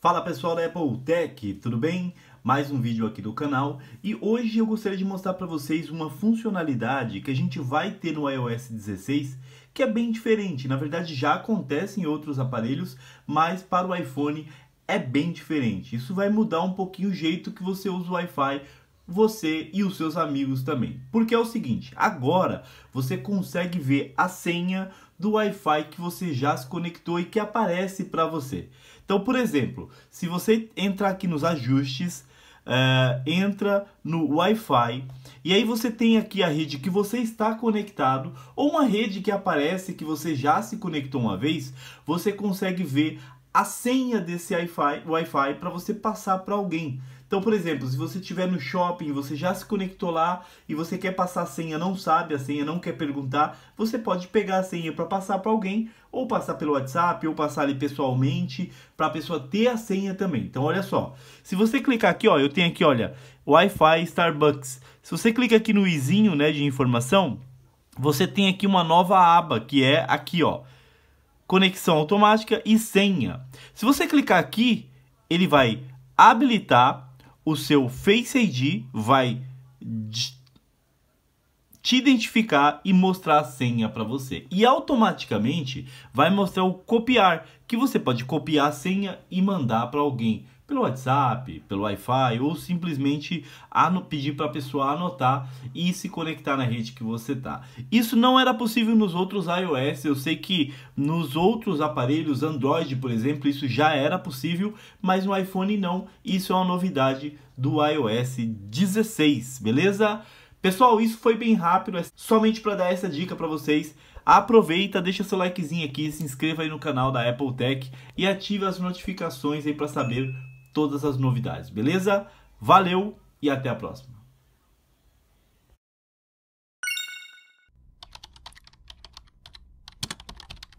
Fala pessoal da Apple Tech, tudo bem? Mais um vídeo aqui do canal e hoje eu gostaria de mostrar para vocês uma funcionalidade que a gente vai ter no iOS 16 que é bem diferente, na verdade já acontece em outros aparelhos, mas para o iPhone é bem diferente. Isso vai mudar um pouquinho o jeito que você usa o Wi-Fi você e os seus amigos também. Porque é o seguinte, agora você consegue ver a senha do Wi-Fi que você já se conectou e que aparece para você. Então, por exemplo, se você entrar aqui nos ajustes, uh, entra no Wi-Fi e aí você tem aqui a rede que você está conectado ou uma rede que aparece que você já se conectou uma vez, você consegue ver a senha desse Wi-Fi wi para você passar para alguém. Então, por exemplo, se você estiver no shopping, você já se conectou lá e você quer passar a senha, não sabe a senha, não quer perguntar, você pode pegar a senha para passar para alguém, ou passar pelo WhatsApp, ou passar ali pessoalmente, para a pessoa ter a senha também. Então, olha só. Se você clicar aqui, ó, eu tenho aqui, olha, Wi-Fi Starbucks. Se você clica aqui no izinho, né, de informação, você tem aqui uma nova aba, que é aqui, ó, conexão automática e senha. Se você clicar aqui, ele vai habilitar o seu Face ID vai te identificar e mostrar a senha para você. E automaticamente vai mostrar o copiar, que você pode copiar a senha e mandar para alguém pelo WhatsApp, pelo Wi-Fi ou simplesmente pedir para a pessoa anotar e se conectar na rede que você está. Isso não era possível nos outros iOS, eu sei que nos outros aparelhos Android, por exemplo, isso já era possível, mas no iPhone não. Isso é uma novidade do iOS 16, beleza? Pessoal, isso foi bem rápido, é somente para dar essa dica para vocês. Aproveita, deixa seu likezinho aqui, se inscreva aí no canal da Apple Tech e ative as notificações aí para saber todas as novidades, beleza? Valeu e até a próxima!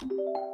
you